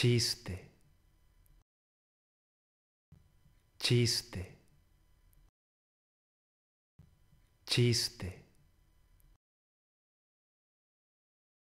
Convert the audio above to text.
chiste, chiste, chiste.